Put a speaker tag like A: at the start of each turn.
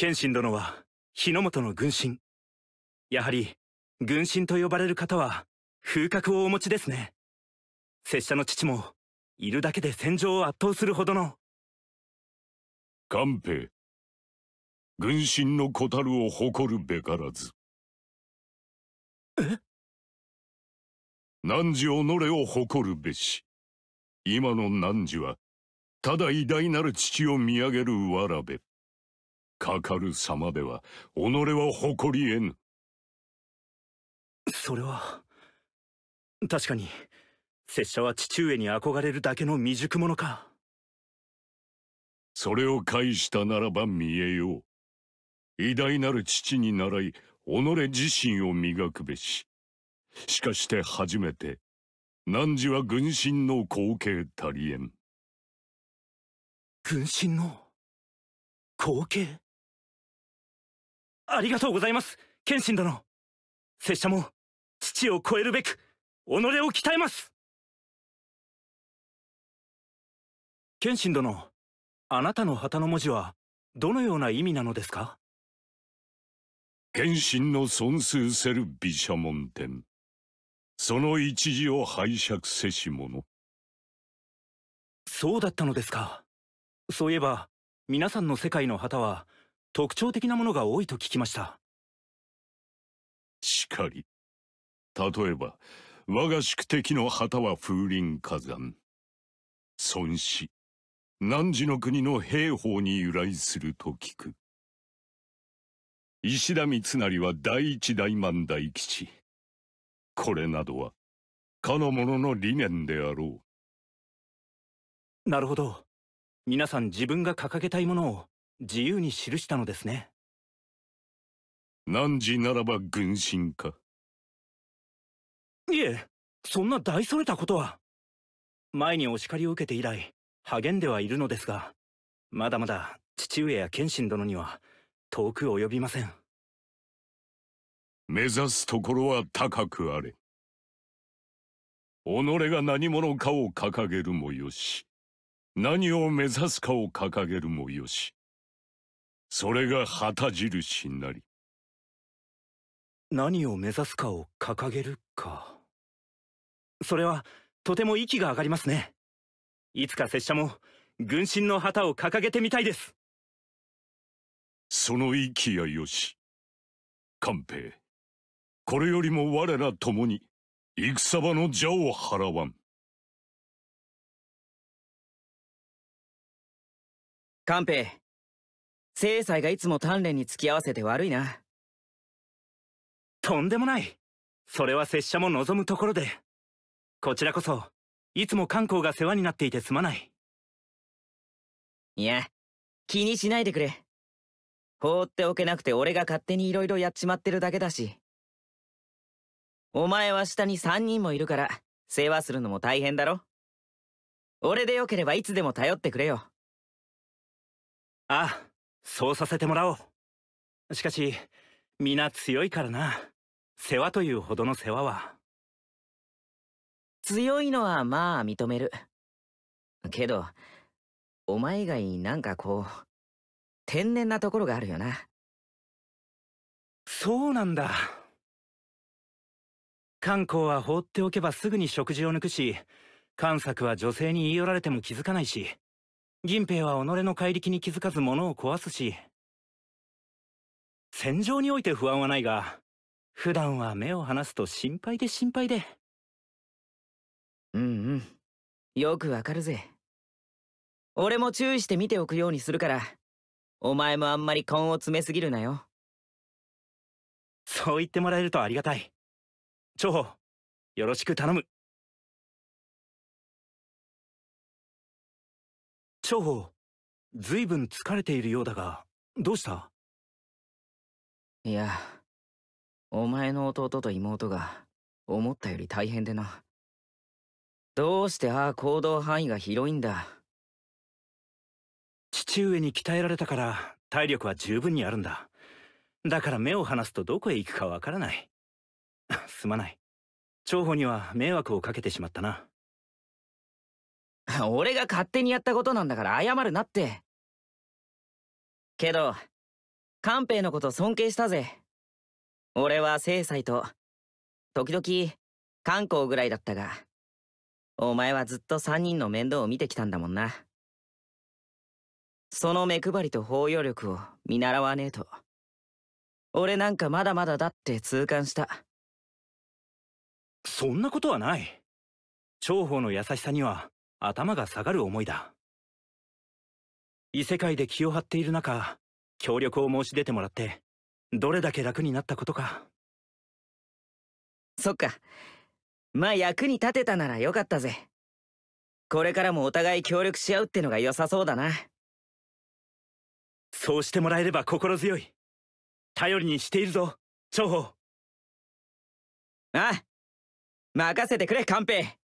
A: 謙信殿は日の本の軍神やはり軍神と呼ばれる方は風格をお持ちですね拙者の父もいるだけで戦場を圧倒するほどの官兵軍神の小樽を誇るべからずえ汝己を誇るべし
B: 今の汝はただ偉大なる父を見上げるわらべかかる様では己は誇りえぬ
A: それは確かに
B: 拙者は
C: 父上に憧れるだけの未熟者か
B: それを返したならば見えよう偉大なる父に倣い己自身を磨くべししかして初めて汝は軍神の光景たりえん
A: 軍神の光景ありがとうございます謙信殿拙者も父を超えるべく己を鍛えます謙信殿あなたの旗の文字は
B: どのような意味なのですか謙信の損数せる毘沙門天その一字を拝借せし者
C: そうだったのですかそういえば皆さんの世界の旗は特徴的なものが多いと聞きました。
B: しかり。例えば、我が宿敵の旗は風林火山。孫子、汝の国の兵法に由来すると聞く。石田三成は第一大万大吉。これなどは、かの者の理念であろう。なるほど。皆さん自分が
A: 掲げたいものを自由に記したのですね何時ならば軍神かいえそんな大それたことは
C: 前にお叱りを受けて以来励んではいるのですがまだまだ父上や謙信殿には遠く及びません
B: 目指すところは高くあれ己が何者かを掲げるもよし何を目指すかを掲げるもよしそれが旗印なり
C: 何を目指すかを掲げるかそれはとても息が上がりますねいつか拙者も軍神の旗を掲げてみたいです
B: その息やよし寛平
A: これよりも我ら共に戦場の邪を払わん寛平
D: 精彩がいつも鍛錬に付き合わせて悪いな。とんでもない。それは拙者も望むところで。こちらこそ、い
C: つも観光が世話になっていてすまない。
D: いや、気にしないでくれ。放っておけなくて俺が勝手に色々やっちまってるだけだし。お前は下に3人もいるから、世話するのも大変だろ。俺でよければいつでも頼ってくれよ。ああ。そうさせてもらおうしかし皆強いからな
C: 世話というほどの世話は
D: 強いのはまあ認めるけどお前以外なんかこう天然なところがあるよなそうなんだ
C: 観光は放っておけばすぐに食事を抜くし関作は女性に言い寄られても気づかないし銀平は己の怪力に気づかず物を壊すし、戦場において不安はないが、普
D: 段は目を離すと心配で心配で。うんうん。よくわかるぜ。俺も注意して見ておくようにするから、お前もあんまり根を詰めすぎるなよ。そう言ってもらえる
A: とありがたい。長よろしく頼む。長宝、ずいぶん疲れている
D: ようだが、どうしたいや、お前の弟と妹が、思ったより大変でな。どうしてああ行動範囲が広いんだ。父上に鍛えられたから、
C: 体力は十分にあるんだ。だから目を離すとどこへ行くかわからない。
A: すまない。長保には迷惑をかけてしまったな。
D: 俺が勝手にやったことなんだから謝るなってけど寛平のこと尊敬したぜ俺は正妻と時々観光ぐらいだったがお前はずっと3人の面倒を見てきたんだもんなその目配りと包容力を見習わねえと俺なんかまだまだだって痛感したそんなことはない重宝の優しさ
C: には頭が下がる思いだ。異世界で気を張っている中、協力を申し出てもらって、どれだけ楽になったことか。
D: そっか。まあ役に立てたならよかったぜ。これからもお互い協力し合うってのが良さそうだな。そうしてもらえれば心強い。頼りにしているぞ、長宝。
A: ああ任せてくれ、カンペイ